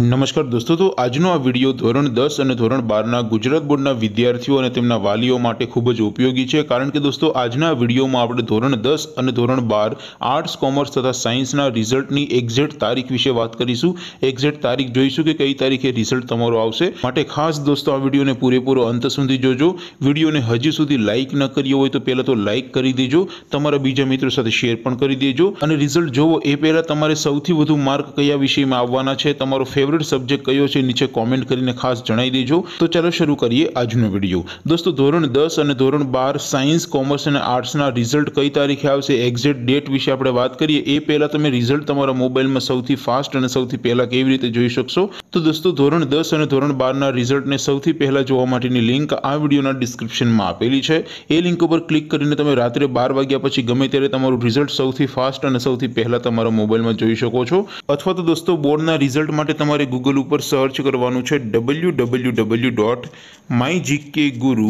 નમસ્કાર દોસ્તો તો આજનો આ વિડીયો ધોરણ દસ અને ધોરણ બારના ગુજરાત બોર્ડના વિદ્યાર્થીઓ અને તેમના વાલીઓ માટે ખૂબ જ ઉપયોગી છે કારણ કે દોસ્તો આજના વિડીયોમાં આપણે ધોરણ દસ અને ધોરણ બાર આર્ટ્સ કોમર્સ તથા સાયન્સના રિઝલ્ટની એક્ઝેક્ટ તારીખ વિશે વાત કરીશું એક્ઝેક્ટ તારીખ જોઈશું કે કઈ તારીખે રિઝલ્ટ તમારો આવશે માટે ખાસ દોસ્તો આ વિડીયોને પૂરેપૂરો અંત સુધી જોજો વિડીયોને હજી સુધી લાઇક ન કર્યો હોય તો પહેલાં તો લાઇક કરી દેજો તમારા બીજા મિત્રો સાથે શેર પણ કરી દેજો અને રિઝલ્ટ જોવો એ પહેલાં તમારે સૌથી વધુ માર્ક કયા વિષયમાં આવવાના છે તમારો ફેવરેટ સબ્જેક્ટ કયો છે નીચે કોમેન્ટ કરીને ખાસ જણાવી દેજો તો ચાલો શરૂ કરીએ આજનો વિડીયો દોસ્તો ધોરણ દસ અને ધોરણ બાર સાયન્સ કોમર્સ અને આર્ટ્સના રિઝલ્ટ કઈ તારીખે આવશે એક્ઝેક્ટ ડેટ વિશે આપણે વાત કરીએ એ પહેલા તમે રિઝલ્ટ તમારા મોબાઈલમાં સૌથી ફાસ્ટ અને સૌથી પહેલા કેવી રીતે જોઈ શકશો તો દોસ્તો ધોરણ દસ અને ધોરણ બારના રિઝલ્ટને સૌથી પહેલા જોવા માટેની લિંક આ વિડીયોના ડિસ્ક્રિપ્શનમાં આપેલી છે એ લિંક ઉપર ક્લિક કરીને તમે રાત્રે બાર વાગ્યા પછી ગમે ત્યારે તમારું રિઝલ્ટ સૌથી ફાસ્ટ અને સૌથી પહેલા તમારા મોબાઈલમાં જોઈ શકો છો અથવા તો દોસ્તો બોર્ડના રિઝલ્ટ માટે તમારે તમારે ગૂગલ ઉપર સર્ચ કરવાનું છે W W W dot my GK guru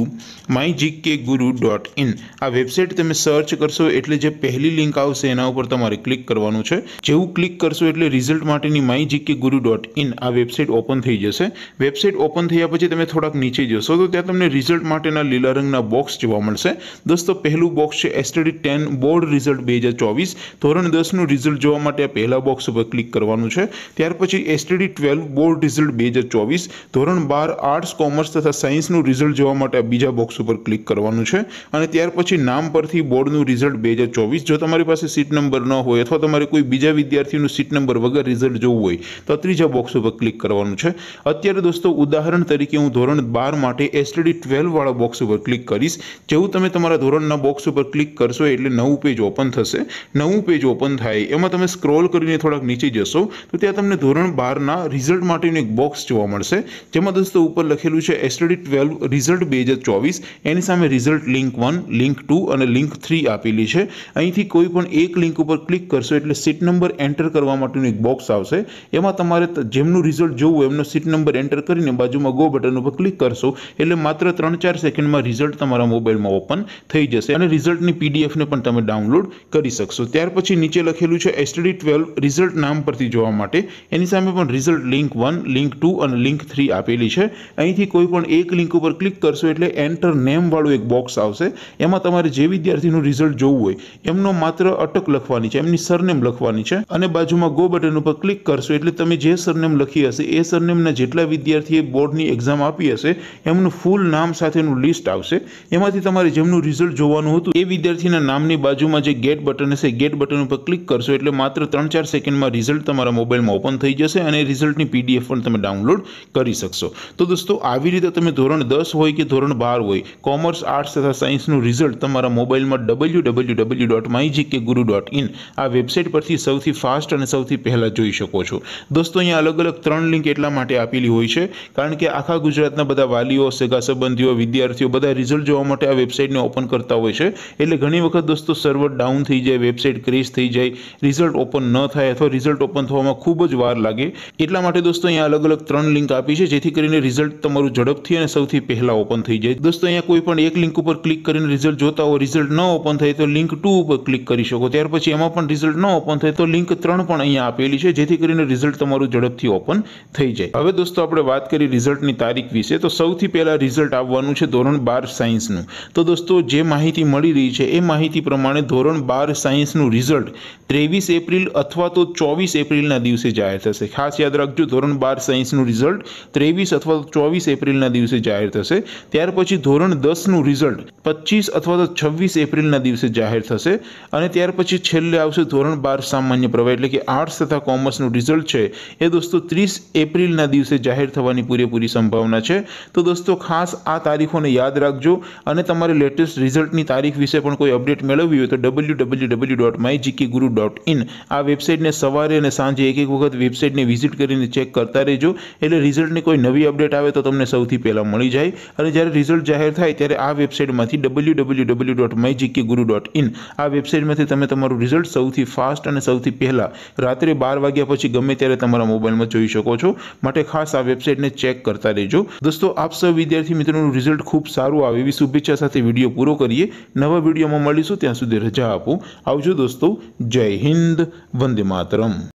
my GK guru dot in આ વેબસાઇટ તમે સર્ચ કરશો એટલે જે પહેલી લિંક આવશે એના ઉપર તમારે ક્લિક કરવાનું છે જેવું ક્લિક કરશો એટલે રિઝલ્ટ માટેની my GK guru dot in આ વેબસાઇટ ઓપન થઈ જશે વેબસાઇટ ઓપન થયા પછી તમે થોડાક નીચે જશો તો ત્યાં તમને રિઝલ્ટ માટેના લીલા રંગના બોક્સ જોવા મળશે દોસ્તો પહેલું બોક્સ છે એસટડી ટેન બોર્ડ રિઝલ્ટ બે હજાર ચોવીસ ધોરણ દસનું રિઝલ્ટ જોવા માટે આ પહેલા બોક્સ ઉપર ક્લિક કરવાનું છે ત્યાર પછી એસટડી ટ્વેલ્વ બોર્ડ રિઝલ્ટ બે હજાર ચોવીસ ધોરણ બાર આર્ટ્સ કોમર્સ તથા સાયન્સનું રિઝલ્ટ જોવા માટે બીજા બોક્સ ઉપર ક્લિક કરવાનું છે અને ત્યાર પછી નામ પરથી બોર્ડનું રિઝલ્ટ બે હજાર ચોવીસ જો તમારી પાસે સીટ નંબર ન હોય અથવા તમારે કોઈ બીજા વિદ્યાર્થીનું સીટ નંબર વગર રિઝલ્ટ જોવું હોય તો ત્રીજા બોક્સ ઉપર ક્લિક કરવાનું છે અત્યારે દોસ્તો ઉદાહરણ તરીકે હું ધોરણ બાર માટે એસટીડી ટ્વેલ્વવાળા બોક્સ ઉપર ક્લિક કરીશ જેવું તમે તમારા ધોરણના બોક્સ ઉપર ક્લિક કરશો એટલે નવું પેજ ઓપન થશે નવું પેજ ઓપન થાય એમાં તમે સ્ક્રોલ કરીને થોડાક નીચે જશો તો ત્યાં તમને ધોરણ બારના તમારા રિઝલ્ટ માટેનું એક બોક્સ જોવા મળશે જેમાં દોસ્તો ઉપર લખેલું છે એસટડી ટ્વેલ્વ રિઝલ્ટ બે હજાર ચોવીસ એની સામે result link one link two અને લિંક થ્રી આપેલી છે અહીંથી કોઈ પણ એક લિંક ઉપર ક્લિક કરશો એટલે સીટ નંબર એન્ટર કરવા માટેનું એક બોક્સ આવશે એમાં તમારે જેમનું રિઝલ્ટ જોવું એમનો સીટ નંબર એન્ટર કરીને બાજુમાં ગો બટન ઉપર ક્લિક કરશો એટલે માત્ર ત્રણ ચાર સેકન્ડમાં રિઝલ્ટ તમારા મોબાઈલમાં ઓપન થઈ જશે અને રિઝલ્ટની પીડીએફને પણ તમે ડાઉનલોડ કરી શકશો ત્યાર પછી નીચે લખેલું છે એસટડી ટ્વેલ્વ રિઝલ્ટ નામ પરથી જોવા માટે એની સામે પણ result result link one link two અને લિંક થ્રી આપેલી છે અહીંથી કોઈ પણ એક લિંક ઉપર ક્લિક કરશો એટલે એન્ટર નેમવાળું એક બોક્સ આવશે એમાં તમારે જે વિદ્યાર્થીનું રિઝલ્ટ જોવું હોય એમનો માત્ર અટક લખવાની છે એમની સરનેમ લખવાની છે અને બાજુમાં ગો બટન ઉપર ક્લિક કરશો એટલે તમે જે સરનેમ લખી હશે એ સરનેમના જેટલા વિદ્યાર્થીએ બોર્ડની એક્ઝામ આપી હશે એમનું ફૂલ નામ સાથેનું લિસ્ટ આવશે એમાંથી તમારે જેમનું રિઝલ્ટ જોવાનું હતું એ વિદ્યાર્થીના નામની બાજુમાં જે ગેટ બટન હશે ગેટ બટન ઉપર ક્લિક કરશો એટલે માત્ર ત્રણ ચાર સેકન્ડમાં રિઝલ્ટ તમારા મોબાઈલમાં ઓપન થઈ જશે અને રિઝલ્ટ રિઝલ્ટની પીડીએફ પણ તમે ડાઉનલોડ કરી શકશો તો દોસ્તો આવી રીતે તમે ધોરણ દસ હોય કે ધોરણ બાર હોય કોમર્સ આર્ટ્સ તથા સાયન્સનું રિઝલ્ટ તમારા મોબાઈલમાં ડબલ્યુ ડબલ્યુ ડબલ્યુ ડોટ કે ગુરુ ડોટ ઇન આ વેબસાઇટ પરથી સૌથી ફાસ્ટ અને સૌથી પહેલાં જોઈ શકો છો દોસ્તો અહીંયા અલગ અલગ ત્રણ લિંક એટલા માટે આપેલી હોય છે કારણ કે આખા ગુજરાતના બધા વાલીઓ સગા સંબંધીઓ વિદ્યાર્થીઓ બધા રિઝલ્ટ જોવા માટે આ વેબસાઇટને ઓપન કરતા હોય છે એટલે ઘણી વખત દોસ્તો સર્વર ડાઉન થઈ જાય વેબસાઇટ ક્રેશ થઈ જાય રિઝલ્ટ ઓપન ન થાય અથવા રિઝલ્ટ ઓપન થવામાં ખૂબ જ વાર લાગે એટલે એટલા માટે દોસ્તો અહીંયા અલગ અલગ ત્રણ લિંક આપી છે જેથી કરીને રિઝલ્ટ તમારું ઝડપથી અને સૌથી પહેલાં ઓપન થઈ જાય દોસ્તો અહીંયા કોઈ પણ એક લિંક ઉપર ક્લિક કરીને રિઝલ્ટ જોતા હોય રિઝલ્ટ ન ઓપન થાય તો લિંક ટુ ઉપર ક્લિક કરી શકો ત્યાર પછી એમાં પણ રિઝલ્ટ ન ઓપન થાય તો લિંક ત્રણ પણ અહીંયા આપેલી છે જેથી કરીને રિઝલ્ટ તમારું ઝડપથી ઓપન થઈ જાય હવે દોસ્તો આપણે વાત કરી રિઝલ્ટની તારીખ વિશે તો સૌથી પહેલાં રિઝલ્ટ આવવાનું છે ધોરણ બાર સાયન્સનું તો દોસ્તો જે માહિતી મળી રહી છે એ માહિતી પ્રમાણે ધોરણ બાર સાયન્સનું રિઝલ્ટ ત્રેવીસ એપ્રિલ અથવા તો ચોવીસ એપ્રિલના દિવસે જાહેર થશે ખાસ યાદ યાદ રાખજો ધોરણ બાર સાયન્સનું રિઝલ્ટ ત્રેવીસ અથવા ચોવીસ એપ્રિલના દિવસે જાહેર થશે ત્યાર પછી ધોરણ દસનું રિઝલ્ટ પચીસ અથવા તો છવ્વીસ એપ્રિલના દિવસે જાહેર થશે અને ત્યાર પછી છેલ્લે આવશે ધોરણ બાર સામાન્ય પ્રવાહ એટલે કે આર્ટ્સ તથા કોમર્સનું રિઝલ્ટ છે એ દોસ્તો ત્રીસ એપ્રિલના દિવસે જાહેર થવાની પૂરેપૂરી સંભાવના છે તો દોસ્તો ખાસ આ તારીખોને યાદ રાખજો અને તમારે લેટેસ્ટ રિઝલ્ટની તારીખ વિશે પણ કોઈ અપડેટ મેળવવી હોય તો W W W dot my GK guru dot in આ વેબસાઇટને સવારે અને સાંજે એક એક વખત વેબસાઇટને વિઝિટ કરીને ચેક કરતા રહેજો એટલે રિઝલ્ટની કોઈ નવી અપડેટ આવે તો તમને સૌથી પહેલાં મળી જાય અને જ્યારે રિઝલ્ટ જાહેર થાય ત્યારે આ વેબસાઇટમાંથી W W W dot my guru dot in આ વેબસાઇટમાંથી તમે તમારું રિઝલ્ટ સૌથી ફાસ્ટ અને સૌથી પહેલાં રાત્રે બાર વાગ્યા પછી ગમે ત્યારે તમારા મોબાઈલમાં જોઈ શકો છો માટે ખાસ આ વેબસાઇટને ચેક કરતા રહેજો દોસ્તો આપ સૌ વિદ્યાર્થી મિત્રોનું રિઝલ્ટ ખૂબ સારું આવે એવી શુભેચ્છા સાથે વિડીયો પૂરો કરીએ નવા વિડીયોમાં મળીશું ત્યાં સુધી રજા આપું આવજો દોસ્તો જય હિન્દ વંદે માતરમ